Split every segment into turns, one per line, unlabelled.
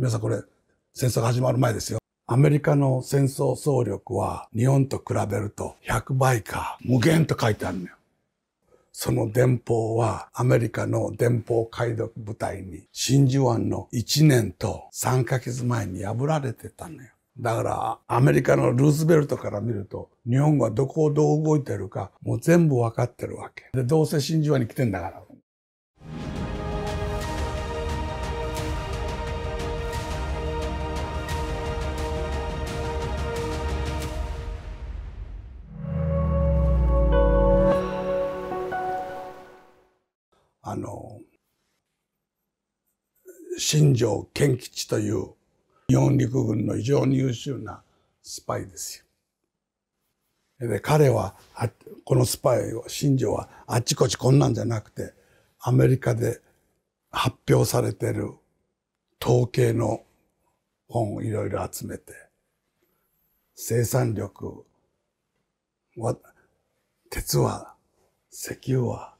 皆さんこれ、戦争が始まる前ですよ。アメリカの戦争総力は日本と比べると100倍か無限と書いてあるのよ。その電報はアメリカの電報解読部隊に真珠湾の1年と3ヶ月前に破られてたのよ。だからアメリカのルーズベルトから見ると日本はどこをどう動いてるかもう全部わかってるわけ。で、どうせ真珠湾に来てんだから。あの、新庄健吉という日本陸軍の非常に優秀なスパイですよ。で、彼は、このスパイを、新庄はあっちこっちこんなんじゃなくて、アメリカで発表されてる統計の本をいろいろ集めて、生産力は、鉄は、石油は、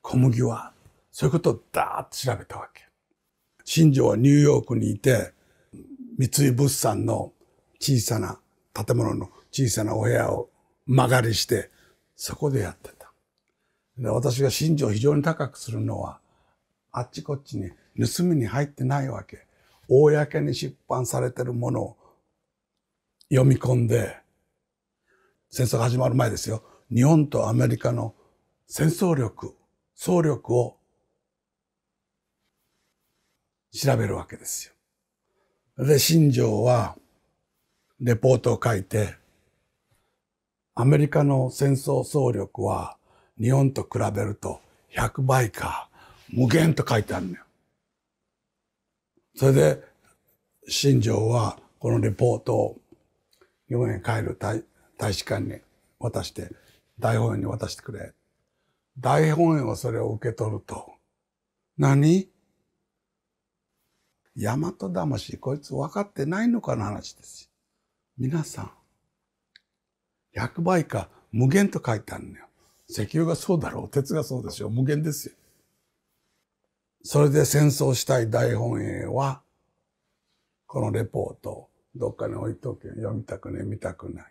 小麦は、そういうことをダーッと調べたわけ。新庄はニューヨークにいて、三井物産の小さな建物の小さなお部屋を間借りして、そこでやってた。で私が新庄を非常に高くするのは、あっちこっちに盗みに入ってないわけ。公に出版されてるものを読み込んで、戦争が始まる前ですよ。日本とアメリカの戦争力、総力を調べるわけですよ。で、新庄は、レポートを書いて、アメリカの戦争総力は日本と比べると100倍か、無限と書いてあるのよ。それで、新庄はこのレポートを日本へ帰る大使館に渡して、大本営に渡してくれ。大本営はそれを受け取ると、何大和魂、こいつ分かってないのかの話ですよ。皆さん、100倍か無限と書いてあるのよ。石油がそうだろう、鉄がそうでしょう。無限ですよ。それで戦争したい大本営は、このレポートをどっかに置いとけ、読みたくね、見たくない。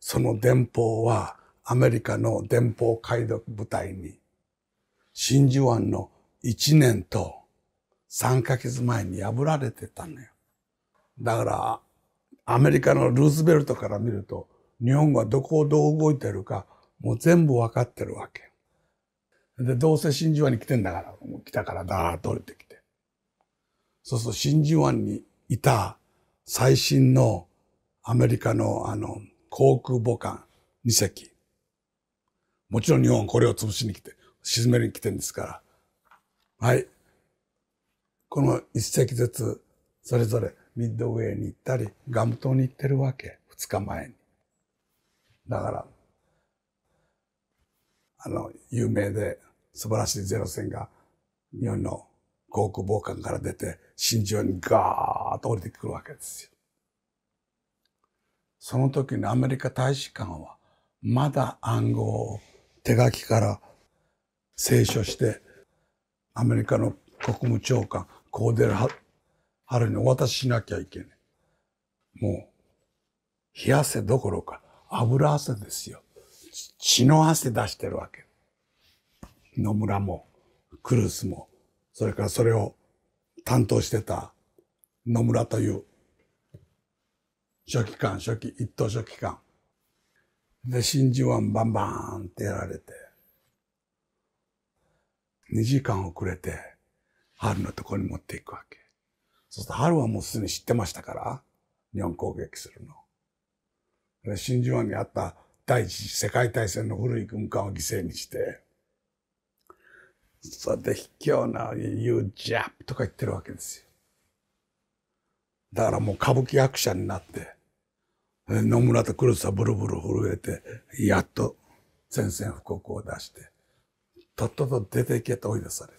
その電報はアメリカの電報解読部隊に真珠湾の1年と3ヶ月前に破られてたのよ。だからアメリカのルーズベルトから見ると日本はどこをどう動いてるかもう全部分かってるわけ。で、どうせ真珠湾に来てんだから、もう来たからだーっと降りてきて。そうすると真珠湾にいた最新のアメリカのあの航空母艦2隻。もちろん日本これを潰しに来て、沈めに来てるんですから。はい。この一隻ずつ、それぞれミッドウェーに行ったり、ガム島に行ってるわけ。二日前に。だから、あの、有名で素晴らしいゼロ戦が日本の航空防艦から出て、新庄にガーッと降りてくるわけですよ。その時のアメリカ大使館は、まだ暗号を手書きから聖書してアメリカの国務長官コーデル・ハルにお渡ししなきゃいけない。もう冷や汗どころか油汗ですよ。血の汗出してるわけ。野村もクルースもそれからそれを担当してた野村という書記官初期一等書記官で、真珠湾バンバーンってやられて、2時間遅れて、春のところに持っていくわけ。そうすると春はもうすでに知ってましたから、日本攻撃するの。で、真珠湾にあった第一次世界大戦の古い軍艦を犠牲にして、そって卑怯な言う、ジャップとか言ってるわけですよ。だからもう歌舞伎役者になって、野村と黒田ブルブル震えて、やっと宣戦布告を出して、とっとと出ていけと追い出される。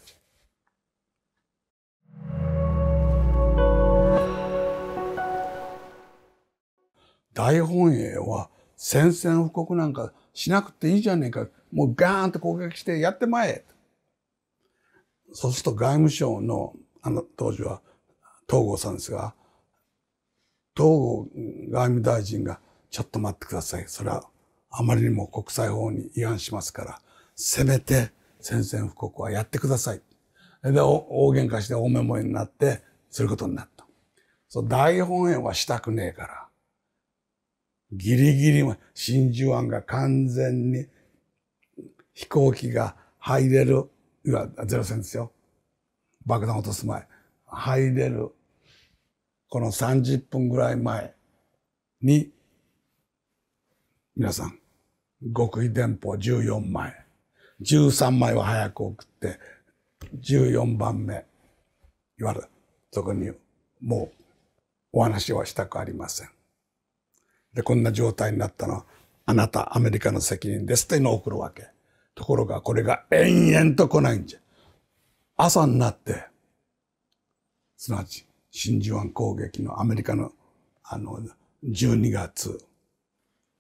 大本営は宣戦布告なんかしなくていいじゃねえか。もうガーンと攻撃してやってまえ。そうすると外務省の、あの当時は東郷さんですが、東郷外務大臣が、ちょっと待ってください。それはあまりにも国際法に違反しますから、せめて宣戦布告はやってください。で、大喧嘩して大メモになって、することになった。そう大本営はしたくねえから。ギリギリ、真珠湾が完全に飛行機が入れる、いわゆるゼロ戦ですよ。爆弾落とす前。入れるこの30分ぐらい前に、皆さん、極意電報14枚、13枚は早く送って、14番目、いわゆる、そこにもうお話はしたくありません。で、こんな状態になったのは、あなた、アメリカの責任ですっていうのを送るわけ。ところが、これが延々と来ないんじゃ。朝になって、すなわち、真珠湾攻撃のアメリカのあの12月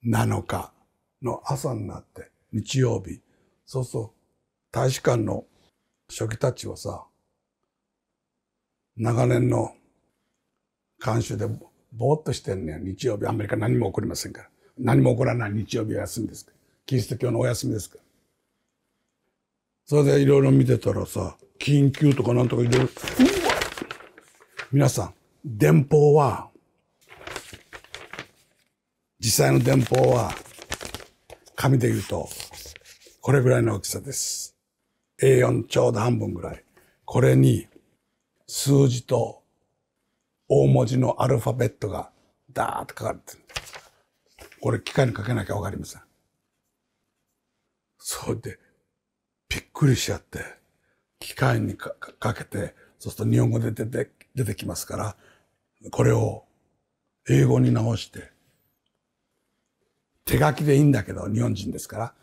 7日の朝になって日曜日そうそう大使館の書記たちはさ長年の監修でぼーっとしてんねん日曜日アメリカ何も起こりませんから何も起こらない日曜日は休みですからキリスト教のお休みですからそれでいろいろ見てたらさ緊急とかなんとかいろいろ皆さん、電報は、実際の電報は、紙で言うと、これぐらいの大きさです。A4 ちょうど半分ぐらい。これに、数字と大文字のアルファベットがダーッと書かれてる。これ機械にかけなきゃわかりません。それで、びっくりしちゃって、機械にかけて、そうすると日本語で出て出てきますから、これを英語に直して、手書きでいいんだけど、日本人ですから、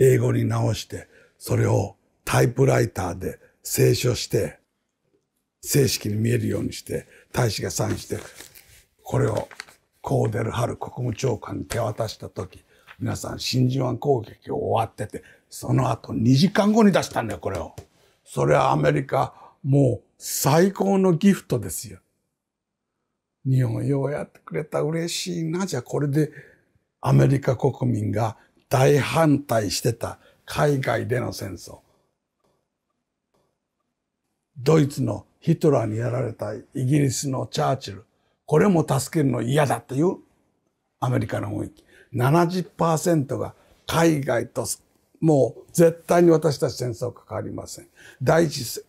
英語に直して、それをタイプライターで清書して、正式に見えるようにして、大使がサインして、これをコーデル・ハル国務長官に手渡した時、皆さん真珠湾攻撃を終わってて、その後2時間後に出したんだよ、これを。それはアメリカ、もう、最高のギフトですよ。日本ようやってくれた嬉しいな。じゃあこれでアメリカ国民が大反対してた海外での戦争。ドイツのヒトラーにやられたイギリスのチャーチル。これも助けるの嫌だというアメリカの雰囲気。70%が海外ともう絶対に私たち戦争関わりません。第一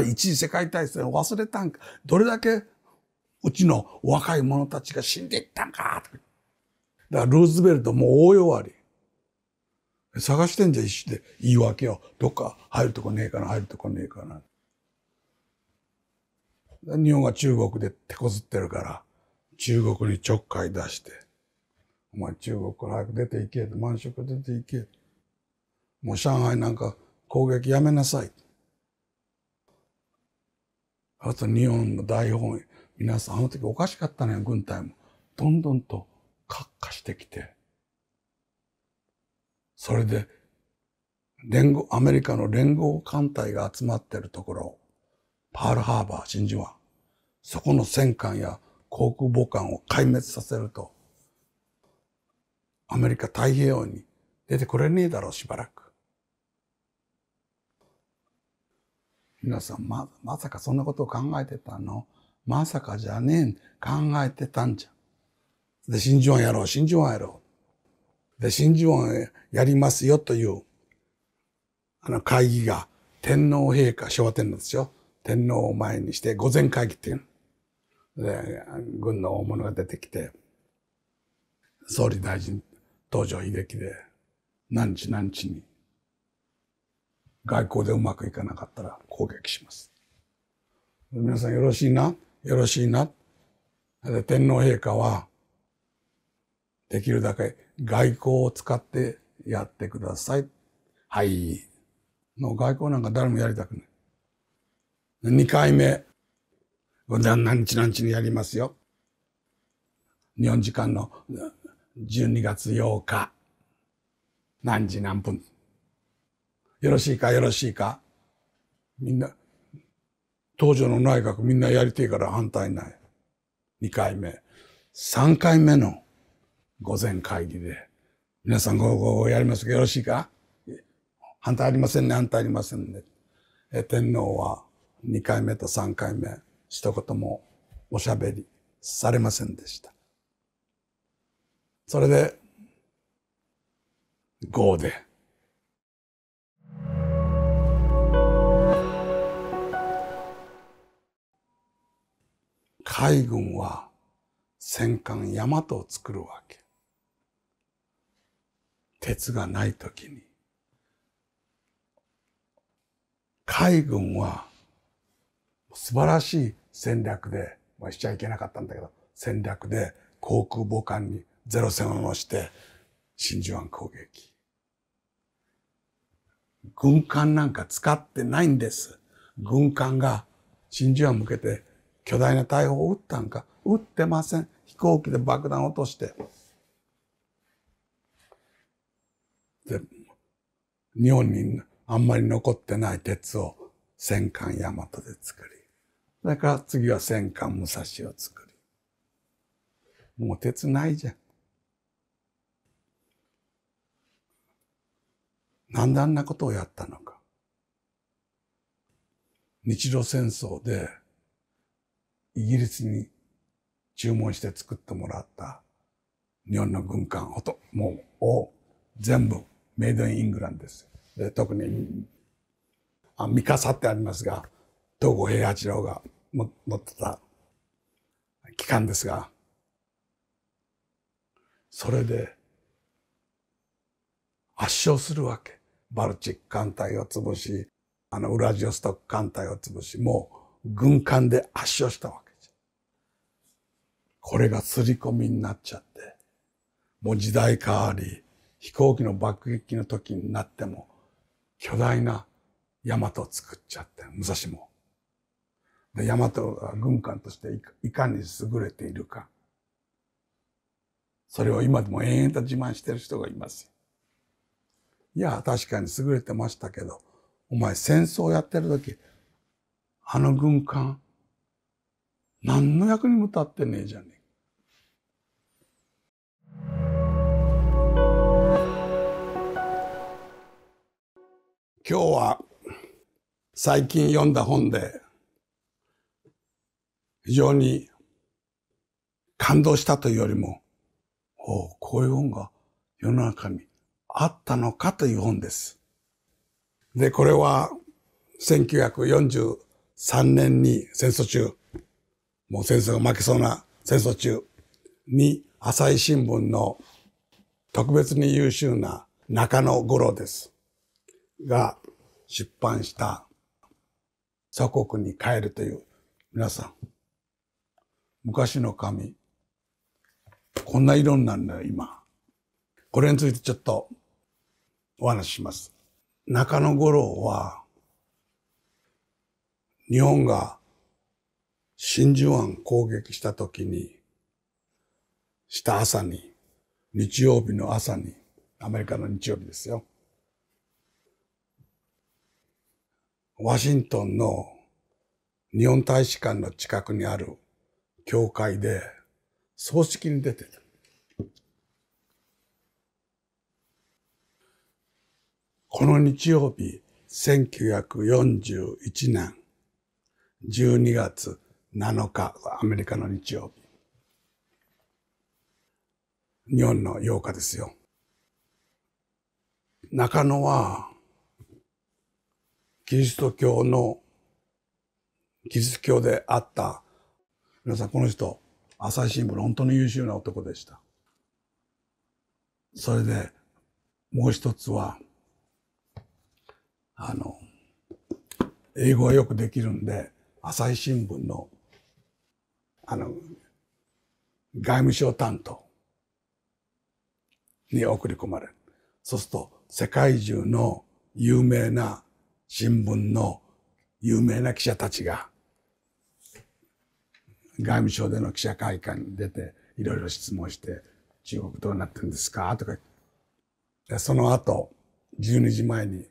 一次世界大戦を忘れたんか、どれだけうちの若い者たちが死んでいったんか、だからルーズベルトも大弱り。探してんじゃん、一種で言い訳を。どっか入るとこねえかな、入るとこねえかな。日本が中国で手こずってるから、中国にちょっかい出して、お前中国から早く出ていけ、満食出ていけ。もう上海なんか攻撃やめなさい。あと日本の大本営、皆さんあの時おかしかったね、軍隊も。どんどんと格下してきて。それで、連合、アメリカの連合艦隊が集まってるところ、パールハーバー、真珠湾。そこの戦艦や航空母艦を壊滅させると、アメリカ太平洋に出てこれねえだろう、しばらく。皆さん、ま、まさかそんなことを考えてたのまさかじゃねえん。考えてたんじゃん。で、真珠湾やろう、真珠湾やろう。で、真珠湾やりますよという、あの会議が、天皇陛下、昭和天皇ですよ。天皇を前にして、御前会議っていうで、軍の大物が出てきて、総理大臣、東条英機で、何時何時に、外交でうまくいかなかったら攻撃します。皆さんよろしいなよろしいなで天皇陛下はできるだけ外交を使ってやってください。はい。の外交なんか誰もやりたくない。2回目、何日何日にやりますよ。日本時間の12月8日、何時何分。よろしいかよろしいかみんな当時の内閣みんなやりてえから反対ない二回目三回目の午前会議で皆さんごごやりますがよろしいか反対ありませんね反対ありませんね天皇は二回目と三回目一言もおしゃべりされませんでしたそれで5で。海軍は戦艦大和を作るわけ。鉄がない時に。海軍は素晴らしい戦略で、まあ、しちゃいけなかったんだけど、戦略で航空母艦にゼロ戦を乗して真珠湾攻撃。軍艦なんか使ってないんです。軍艦が真珠湾向けて巨大な大砲を撃ったんか撃ってません。飛行機で爆弾落として。で、日本にあんまり残ってない鉄を戦艦大和で作り。それから次は戦艦武蔵を作り。もう鉄ないじゃん。なんであんなことをやったのか。日露戦争でイギリスに注文して作ってもらった日本の軍艦ほともうを全部メイドインイングランドです。で特にあミカサってありますが東郷平八郎が持ってた機関ですがそれで圧勝するわけバルチック艦隊を潰しあのウラジオストック艦隊を潰しもう軍艦で圧勝したわけゃん。これが刷り込みになっちゃって、もう時代変わり、飛行機の爆撃の時になっても、巨大な大和を作っちゃって、武蔵も。で、大和が軍艦としていかに優れているか。それを今でも延々と自慢してる人がいます。いや、確かに優れてましたけど、お前戦争やってる時、あの軍艦、何の役にも立ってねえじゃねえ。今日は最近読んだ本で非常に感動したというよりも、おこういう本が世の中にあったのかという本です。で、これは1943 3年に戦争中、もう戦争が負けそうな戦争中に朝日新聞の特別に優秀な中野五郎です。が出版した祖国に帰るという皆さん、昔の紙、こんな色になるんだよ、今。これについてちょっとお話しします。中野五郎は日本が真珠湾攻撃した時に、した朝に、日曜日の朝に、アメリカの日曜日ですよ。ワシントンの日本大使館の近くにある教会で葬式に出てた。この日曜日、1941年12月7日、アメリカの日曜日。日本の8日ですよ。中野は、キリスト教の、キリスト教であった、皆さんこの人、朝日新聞の本当に優秀な男でした。それで、もう一つは、あの、英語はよくできるんで、朝日新聞の、あの、外務省担当に送り込まれる。そうすると、世界中の有名な新聞の有名な記者たちが、外務省での記者会館に出て、いろいろ質問して、中国どうなってるんですかとか。で、その後、12時前に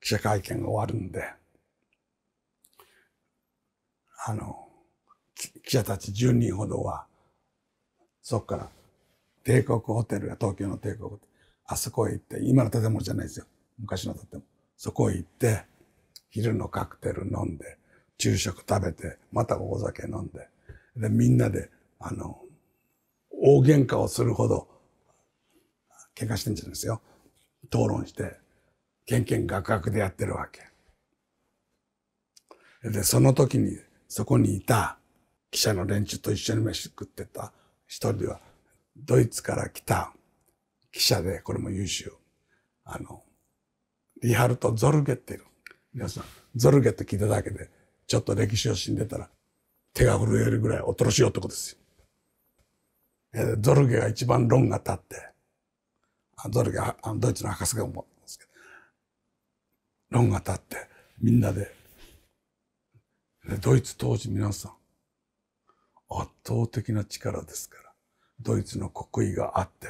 記者会見が終わるんで、あの、記者たち10人ほどは、そこから帝国ホテルが東京の帝国あそこへ行って、今の建物じゃないですよ。昔の建物。そこへ行って、昼のカクテル飲んで、昼食食べて、またお酒飲んで、で、みんなで、あの、大喧嘩をするほど、喧嘩してんじゃないですよ。討論して、けんけんがくがくでやってるわけ。で、その時に、そこにいた記者の連中と一緒に飯食ってた一人は、ドイツから来た記者で、これも優秀。あの、リハルト・ゾルゲっていう。皆さん、ゾルゲって聞いただけで、ちょっと歴史を死んでたら、手が震えるぐらい恐ろしい男ですよ。えゾルゲが一番論が立って、あゾルゲ、あドイツの博士が思うんですけど、論が立って、みんなでドイツ当時皆さん、圧倒的な力ですから、ドイツの国威があって、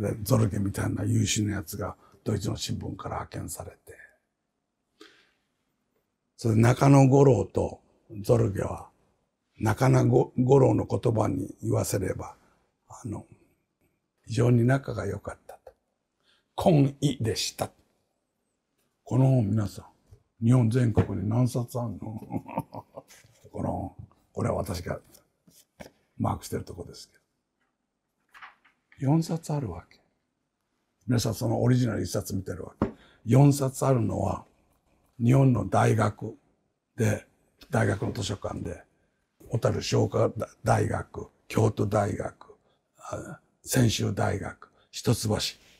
でゾルゲみたいな優秀なやつがドイツの新聞から派遣されて、それ中野五郎とゾルゲは、中野五郎の言葉に言わせれば、あの、非常に仲が良かったと。婚意でした。この本皆さん、日本全国に何冊あるのこの、これは私がマークしてるとこですけど。4冊あるわけ。皆さんそのオリジナル1冊見てるわけ。4冊あるのは、日本の大学で、大学の図書館で、小樽商科大学、京都大学、専修大学、一橋、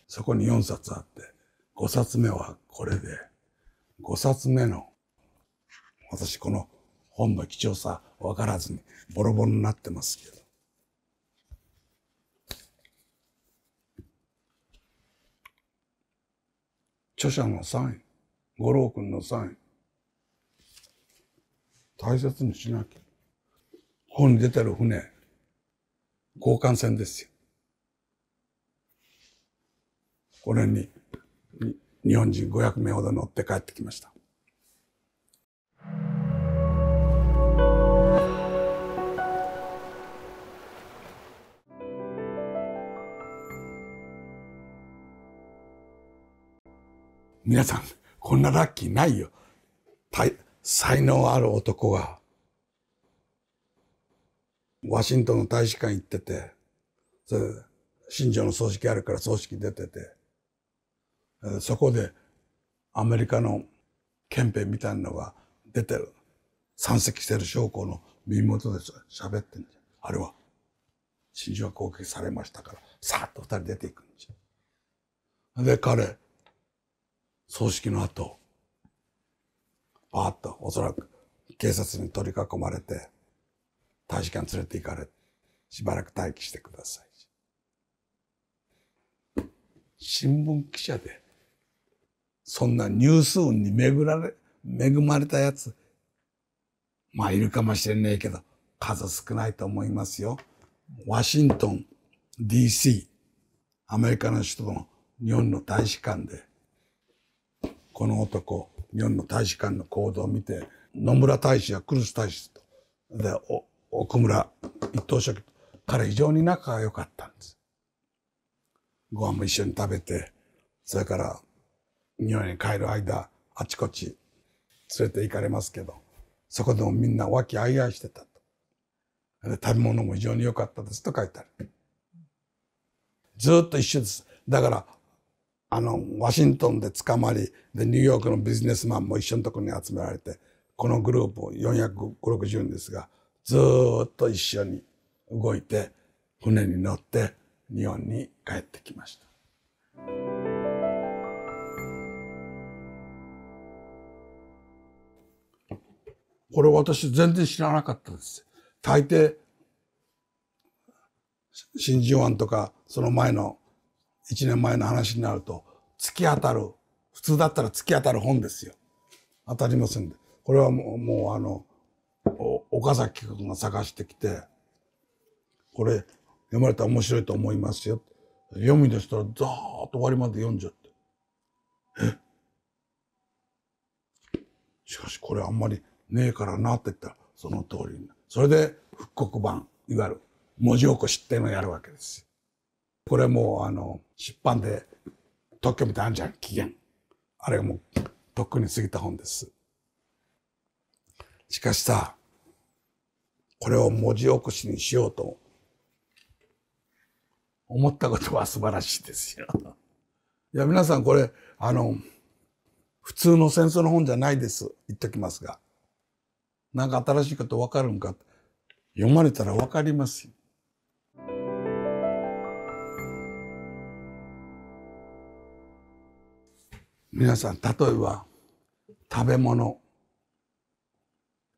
そこに4冊あって、5冊目はこれで、5冊目の、私この本の貴重さ分からずにボロボロになってますけど。著者のサイン、五郎君のサイン、大切にしなきゃ。本に出てる船、交換船ですよ。これに、日本人500名ほど乗って帰ってきました。皆さん、こんなラッキーないよ。才能ある男が、ワシントンの大使館行ってて、それ新庄の葬式あるから葬式出てて、そこでアメリカの憲兵みたいなのが出てる。山積してる将校の耳元で喋ってんじゃん。あれは、新庄が攻撃されましたから、さーっと二人出ていくんじゃん。で、彼、葬式の後、パーッとおそらく警察に取り囲まれて、大使館連れて行かれ、しばらく待機してください。新聞記者で、そんなニュース運に巡られ、恵まれたやつ、まあいるかもしれないけど、数少ないと思いますよ。ワシントン DC、アメリカの首都の日本の大使館で、この男日本の大使館の行動を見て野村大使やクルス大使とで奥村一等書記と彼非常に仲が良かったんです。ご飯も一緒に食べてそれから日本に帰る間あちこち連れて行かれますけどそこでもみんな和気あいあいしてたと。食べ物も非常に良かったですと書いてある。ずっと一緒です。だからあの、ワシントンで捕まり、で、ニューヨークのビジネスマンも一緒のところに集められて、このグループ460人ですが、ずっと一緒に動いて、船に乗って日本に帰ってきました。これ私全然知らなかったです。大抵、真珠湾とか、その前の1年前の話になると突き当たる普通だったら突き当たる本ですよ当たりませんでこれはもうもうあの岡崎君が探してきてこれ読まれたら面白いと思いますよ読みでしたらザーッと終わりまで読んじゃってえしかしこれあんまりねえからなって言ったらその通りにそれで復刻版いわゆる文字起こしっていうのをやるわけですよ。これもうあの出版で特許みたいなんじゃん期限あれがもうとっくに過ぎた本ですしかしさこれを文字起こしにしようと思ったことは 素晴らしいですよいや皆さんこれあの普通の戦争の本じゃないです言っときますが何か新しいこと分かるんか読まれたら分かりますよ皆さん例えば食べ物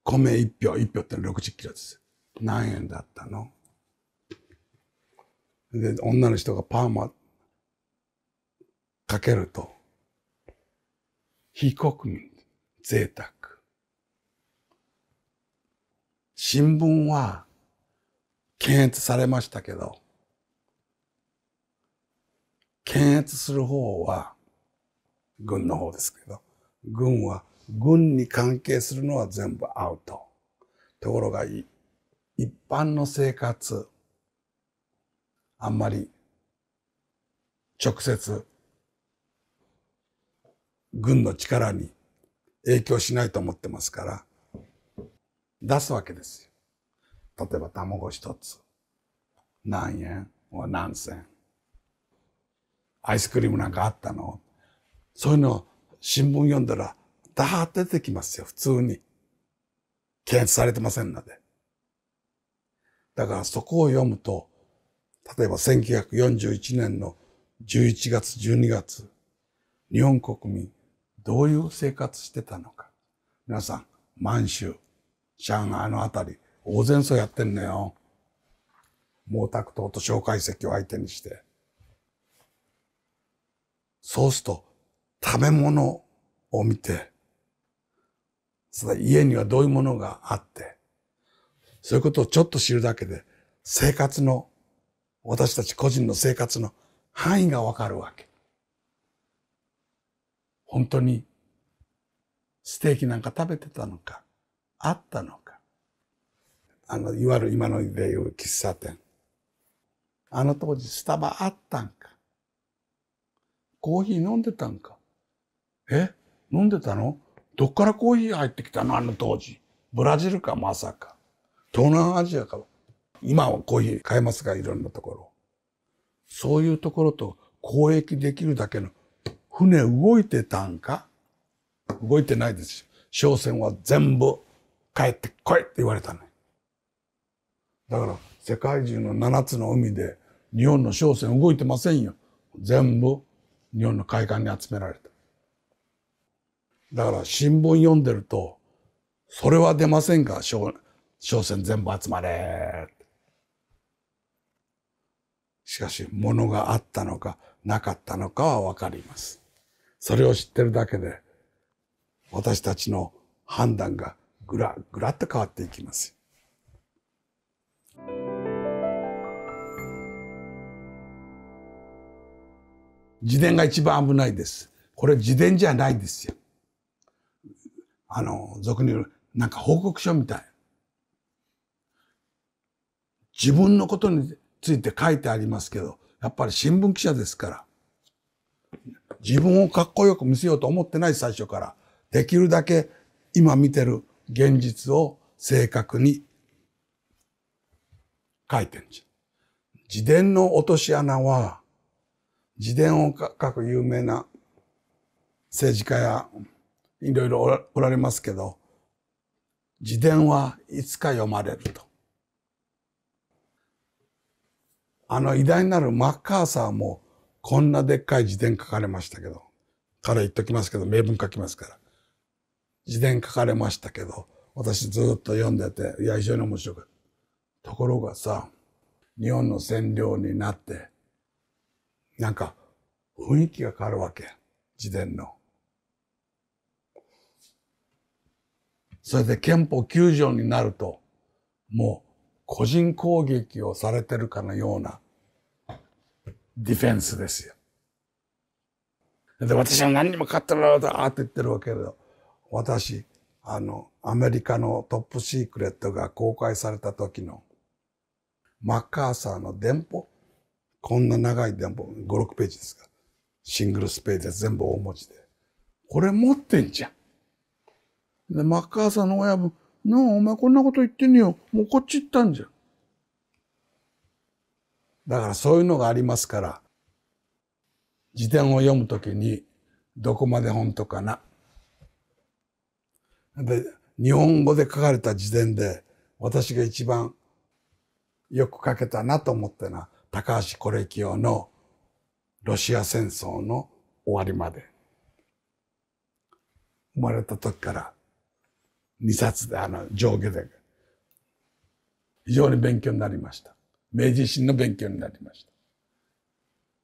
米1票1票って6 0キロです何円だったので女の人がパーマかけると非国民贅沢新聞は検閲されましたけど検閲する方は軍の方ですけど、軍は、軍に関係するのは全部アウト。ところが、一般の生活、あんまり直接軍の力に影響しないと思ってますから出すわけですよ。例えば卵一つ何円何千アイスクリームなんかあったのそういうのを新聞読んだら、ダーって出てきますよ、普通に。検出されてませんので。だからそこを読むと、例えば1941年の11月、12月、日本国民、どういう生活してたのか。皆さん、満州、上海のあたり、大前奏やってんのよ。毛沢東と蒋介石を相手にして。そうすると、食べ物を見て、その家にはどういうものがあって、そういうことをちょっと知るだけで、生活の、私たち個人の生活の範囲がわかるわけ。本当に、ステーキなんか食べてたのか、あったのか。あの、いわゆる今のでいう喫茶店。あの当時スタバあったんか。コーヒー飲んでたんか。え飲んでたのどっからコーヒー入ってきたのあの当時。ブラジルかまさか。東南アジアか。今はコーヒー買えますかいろんなところ。そういうところと交易できるだけの船動いてたんか動いてないですよ。商船は全部帰ってこいって言われたね。だから世界中の7つの海で日本の商船動いてませんよ。全部日本の海岸に集められて。だから新聞読んでると、それは出ませんか商船全部集まれ。しかし、物があったのか、なかったのかはわかります。それを知ってるだけで、私たちの判断がぐら、ぐらっと変わっていきます。自伝が一番危ないです。これ自伝じゃないですよ。あの、俗に言う、なんか報告書みたい。自分のことについて書いてありますけど、やっぱり新聞記者ですから、自分をかっこよく見せようと思ってない最初から、できるだけ今見てる現実を正確に書いてるんじゃ。自伝の落とし穴は、自伝を書く有名な政治家やいろいろおられますけど、自伝はいつか読まれると。あの偉大なるマッカーサーもこんなでっかい自伝書かれましたけど、彼言っときますけど、名文書きますから。自伝書かれましたけど、私ずっと読んでて、いや、非常に面白く。ところがさ、日本の占領になって、なんか雰囲気が変わるわけ。自伝の。それで憲法9条になると、もう個人攻撃をされてるかのようなディフェンスですよ。で、私は何にも勝ってるよと、あって言ってるわけど、私、あの、アメリカのトップシークレットが公開された時の、マッカーサーの電報、こんな長い電報、5、6ページですが、シングルスページで全部大文字で、これ持ってんじゃん。で、マッカーサーの親分、なあ、お前こんなこと言ってんよ。もうこっち行ったんじゃだからそういうのがありますから、辞典を読むときに、どこまで本当かな。で、日本語で書かれた辞典で、私が一番よく書けたなと思ったのは、高橋コ清のロシア戦争の終わりまで。生まれた時から二冊であの上下で非常に勉強になりました明治維新の勉強になりました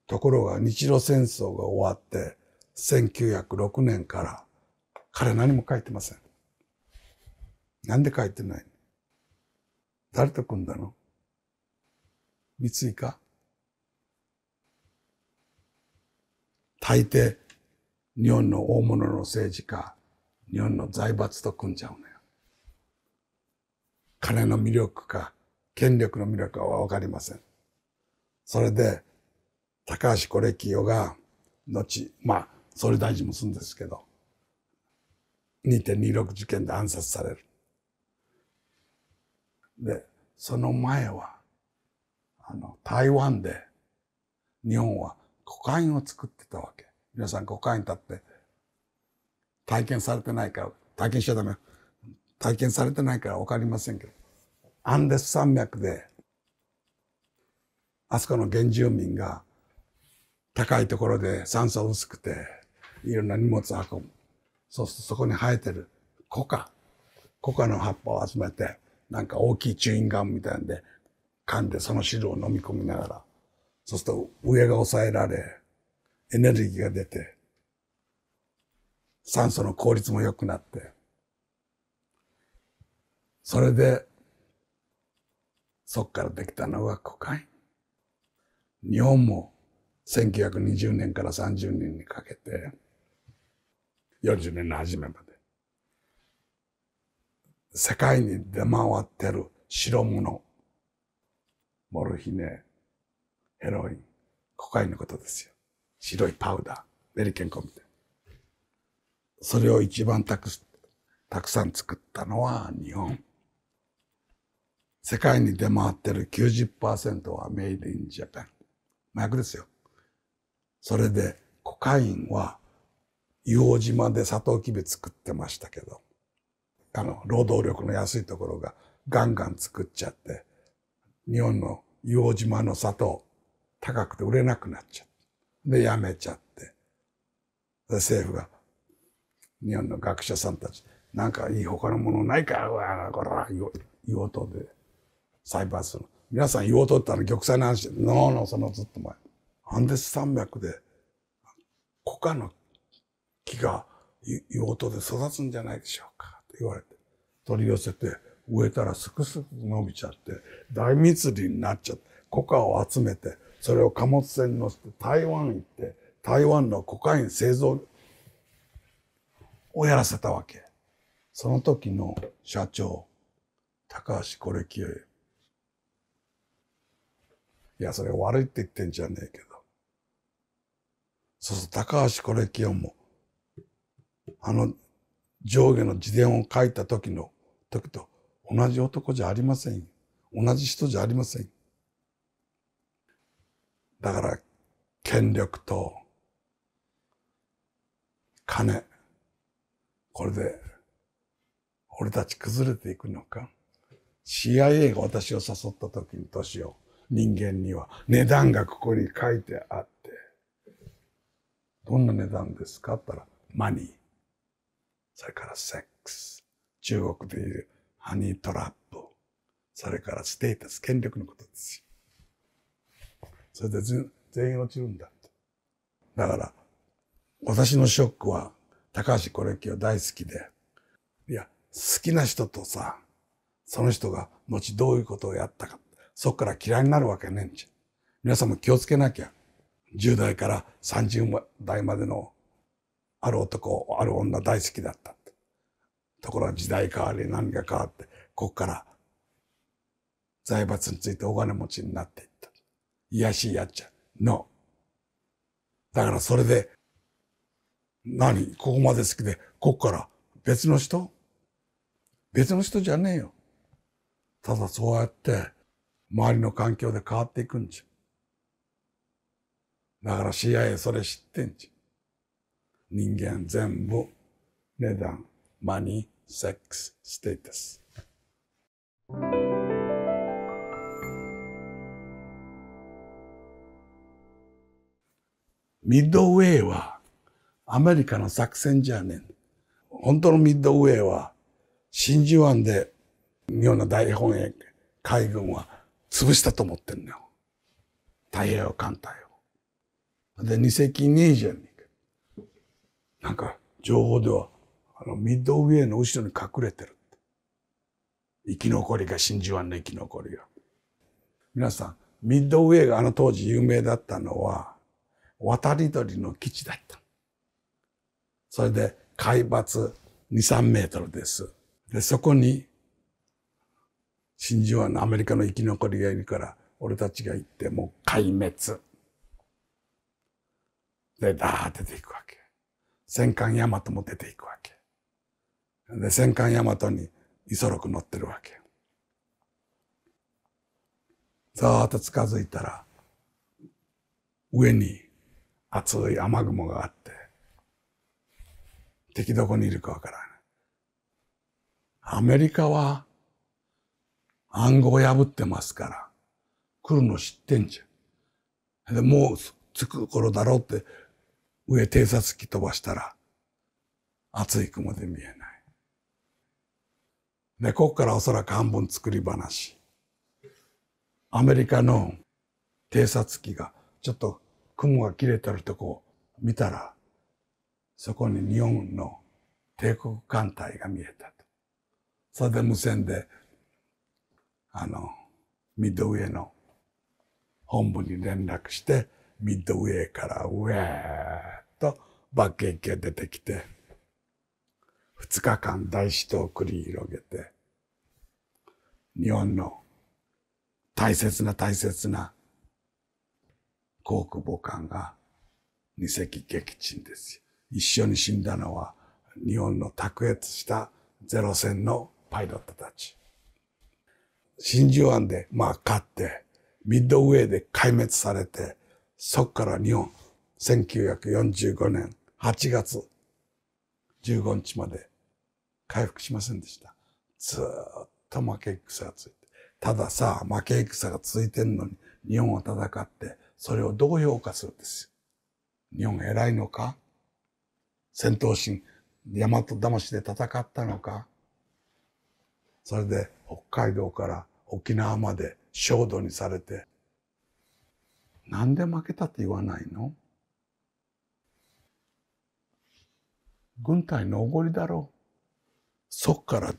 ところが日露戦争が終わって1906年から彼何も書いてませんなんで書いてない誰と組んだの三井か大抵日本の大物の政治家日本の財閥と組んじゃうね金の魅力か権力の魅力かは分かりません。それで高橋コレキが後まあ総理大臣もするんですけど2.26事件で暗殺される。でその前はあの台湾で日本はコカインを作ってたわけ。皆さんコカインだって体験されてないから体験しちゃダメ体験されてないから分かりませんけどアンデス山脈であそこの原住民が高いところで酸素薄くていろんな荷物を運ぶそうするとそこに生えてるコカコカの葉っぱを集めてなんか大きいチューインガムみたいなんで噛んでその汁を飲み込みながらそうすると上が抑えられエネルギーが出て酸素の効率も良くなってそれでそっからできたのがコカイン。日本も1920年から30年にかけて、40年の初めまで、世界に出回ってる白物、モルヒネ、ヘロイン、コカインのことですよ。白いパウダー、メリケンコみたいそれを一番たくたくさん作ったのは日本。世界に出回ってる90%はメイドインジャパン。麻薬ですよ。それで、コカインは、硫黄島でサトウキビ作ってましたけど、あの、労働力の安いところがガンガン作っちゃって、日本の硫黄島の砂糖、高くて売れなくなっちゃって。で、やめちゃって。で、政府が、日本の学者さんたち、なんかいい他のものないか、うわ、こら、言おうとで、再発する。皆さん言おうとったら玉砕の話で、ノーノーそのずっと前。アンデス山脈で、コカの木が用とで育つんじゃないでしょうかって言われて、取り寄せて、植えたらすくすく伸びちゃって、大密林になっちゃって、コカを集めて、それを貨物船に乗せて台湾行って、台湾のコカイン製造をやらせたわけ。その時の社長、高橋コレキエいや、それ悪いって言ってんじゃねえけど。そうそう、高橋コレキオンも、あの上下の自伝を書いた時の時と同じ男じゃありません。同じ人じゃありません。だから、権力と金。これで、俺たち崩れていくのか。CIA が私を誘った時に年を。人間には値段がここに書いてあってどんな値段ですかって言ったらマニーそれからセックス中国でいうハニートラップそれからステータス権力のことですよそれで全員落ちるんだだから私のショックは高橋コレキは大好きでいや好きな人とさその人が後どういうことをやったかそこから嫌いになるわけねえんち皆さんも気をつけなきゃ10代から30代までのある男ある女大好きだったところが時代変わり何が変わってここから財閥についてお金持ちになっていった癒やしいやっちゃのだからそれで何ここまで好きでここから別の人別の人じゃねえよただそうやって周りの環境で変わっていくんゃ。だから CIA それ知ってんゃ。人間全部値段マニーセックスステータスミッドウェーはアメリカの作戦じゃねえ。本当のミッドウェーは真珠湾で日本の大本営海軍は潰したと思ってんのよ。太平洋艦隊を。で、2隻ねえじゃねえなんか、情報では、あの、ミッドウェイの後ろに隠れてるて。生き残りが、真珠湾の生き残りが。皆さん、ミッドウェイがあの当時有名だったのは、渡り鳥の基地だった。それで、海抜2、3メートルです。で、そこに真珠湾のアメリカの生き残りがいるから、俺たちが行ってもう壊滅。で、だー出ていくわけ。戦艦ヤマトも出ていくわけ。で、戦艦ヤマトに磯六乗ってるわけ。ざーっと近づいたら、上に熱い雨雲があって、敵どこにいるかわからない。アメリカは暗号破ってますから、来るの知ってんじゃん。で、もう着く頃だろうって、上偵察機飛ばしたら、熱い雲で見えない。で、ここからおそらく半分作り話。アメリカの偵察機が、ちょっと雲が切れてるとこを見たら、そこに日本の帝国艦隊が見えたと。それで無線であの、ミッドウェイの本部に連絡して、ミッドウェイからウェーっとバッケが出てきて、2日間大死闘繰り広げて、日本の大切な大切な航空母艦が2隻撃沈ですよ。一緒に死んだのは日本の卓越したゼロ戦のパイロットたち。真珠湾で、まあ、勝って、ミッドウェーで壊滅されて、そこから日本、1945年8月15日まで回復しませんでした。ずっと負け戦がついて。たださ、負け戦が続いてんのに、日本は戦って、それをどう評価するんですよ。日本偉いのか戦闘心、大和魂で戦ったのかそれで、北海道から沖縄まで焦土にされてなんで負けたって言わないの軍隊のおごりだろう。そっから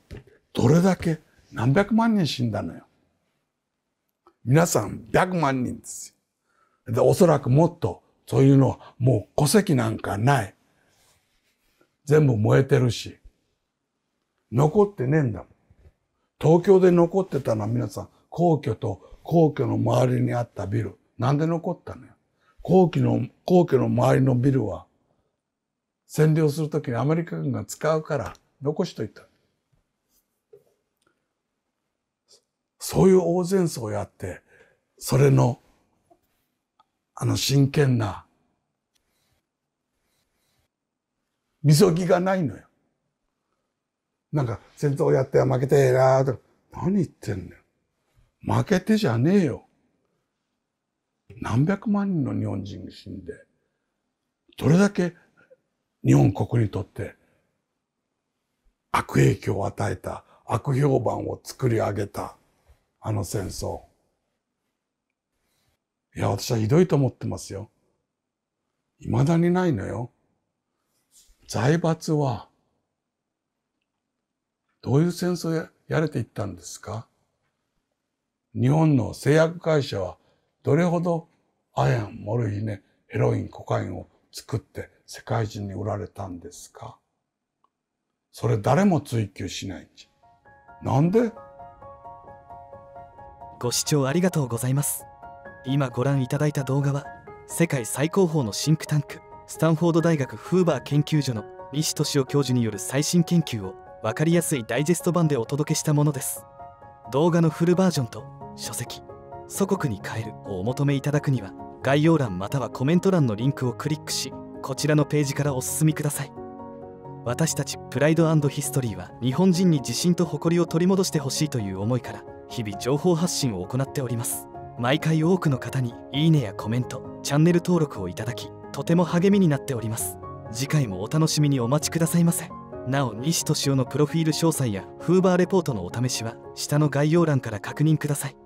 どれだけ何百万人死んだのよ。皆さん100万人ですよ。で、おそらくもっとそういうのはもう戸籍なんかない。全部燃えてるし。残ってねえんだもん。東京で残ってたのは皆さん、皇居と皇居の周りにあったビル。なんで残ったのよ。皇居の、皇居の周りのビルは、占領するときにアメリカ軍が使うから残しといた。そういう大前奏をやって、それの、あの真剣な、みぎがないのよ。なんか戦争やっては負けてえなとか、何言ってんだよ。負けてじゃねえよ。何百万人の日本人が死んで、どれだけ日本国にとって悪影響を与えた、悪評判を作り上げた、あの戦争。いや、私はひどいと思ってますよ。未だにないのよ。財閥はどういう戦争ややれていったんですか日本の製薬会社はどれほどアヤン、モルヒネ、ヘロイン、コカインを作って世界中に売られたんですかそれ誰も追求しないんじゃ。なんでご視聴ありがとうございます。今ご覧いただいた動画は世界最高峰のシンクタンクスタンフォード大学フーバー研究所の西俊夫教授による最新研究を分かりやすいダイジェスト版でお届けしたものです動画のフルバージョンと書籍「祖国に帰る」をお求めいただくには概要欄またはコメント欄のリンクをクリックしこちらのページからお進みください私たちプライドヒストリーは日本人に自信と誇りを取り戻してほしいという思いから日々情報発信を行っております毎回多くの方にいいねやコメントチャンネル登録をいただきとても励みになっております次回もお楽しみにお待ちくださいませなお西敏夫のプロフィール詳細やフーバーレポートのお試しは下の概要欄から確認ください